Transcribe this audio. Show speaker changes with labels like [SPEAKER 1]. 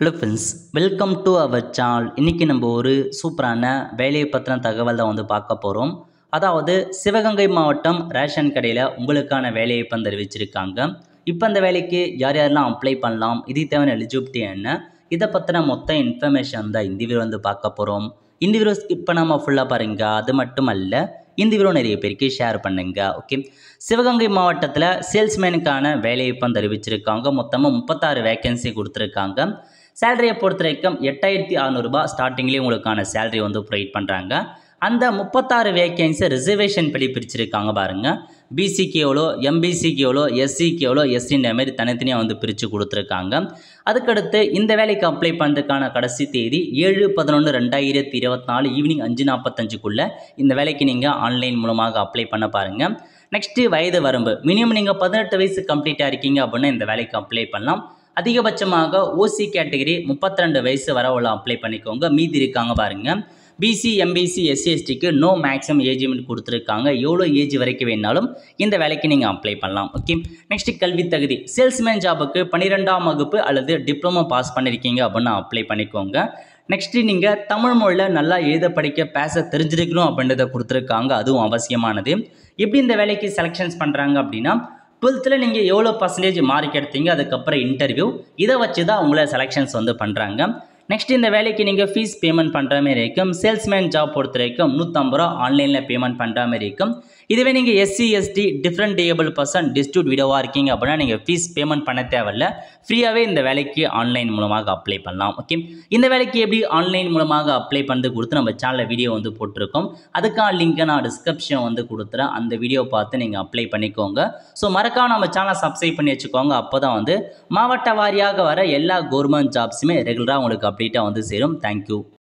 [SPEAKER 1] hello friends welcome to our channel இன்றைக்கி நம்ம ஒரு சூப்பரான வேலையை பற்றின தகவல் தான் வந்து பார்க்க போகிறோம் அதாவது சிவகங்கை மாவட்டம் ரேஷன் கடையில் உங்களுக்கான வேலையை இப்போ தெரிவிச்சிருக்காங்க இப்போ அந்த வேலைக்கு யார் யாரெல்லாம் அப்ளை பண்ணலாம் இது தேவையான எலிஜிபிலிட்டி என்ன இதை பற்றின மொத்த இன்ஃபர்மேஷன் தான் இந்த வீடியோ வந்து பார்க்க போகிறோம் இந்த வீடியோ ஸ்கிப் பண்ணாமல் ஃபுல்லாக பாருங்க அது மட்டும் அல்ல இந்த வீரோ நிறைய பேருக்கு ஷேர் பண்ணுங்க ஓகே சிவகங்கை மாவட்டத்தில் சேல்ஸ்மேனுக்கான வேலையை இப்போ தெரிவிச்சிருக்காங்க மொத்தமாக முப்பத்தாறு வேக்கன்சி கொடுத்துருக்காங்க சேலரியை பொறுத்த வரைக்கும் எட்டாயிரத்தி அறநூறுபா ஸ்டார்டிங்லேயே உங்களுக்கான சேலரி வந்து ப்ரொவைட் பண்ணுறாங்க அந்த முப்பத்தாறு வேக்கன்ஸை ரிசர்வேஷன் படி பிரிச்சிருக்காங்க பாருங்கள் பிசிக்கு எவ்வளோ எம்பிசிக்கு எவ்வளோ எஸ்சிக்கு எவ்வளோ எஸ்சின்ற மாதிரி தனித்தனியாக வந்து பிரித்து கொடுத்துருக்காங்க அதுக்கடுத்து இந்த வேலைக்கு அப்ளை பண்ணுறதுக்கான கடைசி தேதி ஏழு பதினொன்று ரெண்டாயிரத்தி இருபத்தி நாலு ஈவினிங் அஞ்சு நாற்பத்தஞ்சுக்குள்ளே இந்த வேலைக்கு நீங்கள் ஆன்லைன் மூலமாக அப்ளை பண்ண பாருங்கள் நெக்ஸ்ட்டு வயது வரம்பு மினிமம் நீங்கள் பதினெட்டு வயசு கம்ப்ளீட்டாக இருக்கீங்க அப்படின்னா இந்த வேலைக்கு அப்ளை பண்ணலாம் அதிகபட்சமாக ஓசி கேட்டகரி முப்பத்தி ரெண்டு வயசு வர உள்ள அப்ளை பண்ணிக்கோங்க மீதி இருக்காங்க பாருங்கள் பிசி எம்பிசி எஸ்சிஎஸ்டிக்கு நோ மேக்ஸிமம் ஏஜ் லிமிட் கொடுத்துருக்காங்க எவ்வளோ ஏஜ் வரைக்கும் வேணாலும் இந்த வேலைக்கு நீங்கள் அப்ளை பண்ணலாம் ஓகே நெக்ஸ்ட் கல்வி தகுதி சேல்ஸ்மேன் ஜாபுக்கு பன்னிரெண்டாம் வகுப்பு அல்லது டிப்ளமோ பாஸ் பண்ணியிருக்கீங்க அப்படின்னு அப்ளை பண்ணிக்கோங்க நெக்ஸ்ட்டு நீங்கள் தமிழ் மொழியில் நல்லா எழுத படிக்க பேச தெரிஞ்சிருக்கணும் அப்படின்றத கொடுத்துருக்காங்க அதுவும் அவசியமானது எப்படி இந்த வேலைக்கு செலெக்ஷன்ஸ் பண்ணுறாங்க அப்படின்னா டுவெல்த்தில் நீங்கள் எவ்வளோ பர்சன்டேஜ் மார்க் எடுத்தீங்க அதுக்கப்புறம் இன்டர்வியூ இதை வச்சு தான் உங்களை செலெக்ஷன்ஸ் வந்து பண்ணுறாங்க நெக்ஸ்ட் இந்த வேலைக்கு நீங்கள் ஃபீஸ் பேமெண்ட் பண்ணுற மாதிரி இருக்கும் சேல்ஸ்மேன் ஜாப் பொறுத்த வரைக்கும் நூற்றம்பது ரூபா ஆன்லைனில் பேமெண்ட் பண்ணுற மாதிரி இருக்கும் இதுவே நீங்கள் எஸ்சி எஸ்டி டிஃப்ரெண்ட் டேபிள் பர்சன் டிஸ்ட்யூட் விடவாக இருக்கீங்க அப்படின்னா நீங்கள் ஃபீஸ் பேமெண்ட் பண்ண தேவையில்ல ஃப்ரீயாகவே இந்த வேலைக்கு ஆன்லைன் மூலமாக அப்ளை பண்ணலாம் ஓகே இந்த வேலைக்கு எப்படி ஆன்லைன் மூலமாக அப்ளை பண்ணது கொடுத்து நம்ம சேனலில் வீடியோ வந்து போட்டிருக்கோம் அதுக்கான லிங்க்கை நான் டிஸ்கிரிப்ஷன் வந்து கொடுத்துறேன் அந்த வீடியோ பார்த்து நீங்கள் அப்ளை பண்ணிக்கோங்க ஸோ மறக்காம நம்ம சேனலை சப்ஸ்கிரைப் பண்ணி வச்சுக்கோங்க அப்போ தான் வந்து மாவட்ட வாரியாக வர எல்லா கவர்மெண்ட் ஜாப்ஸுமே ரெகுலராக உங்களுக்கு அப்டேட்டாக வந்து சேரும் தேங்க்யூ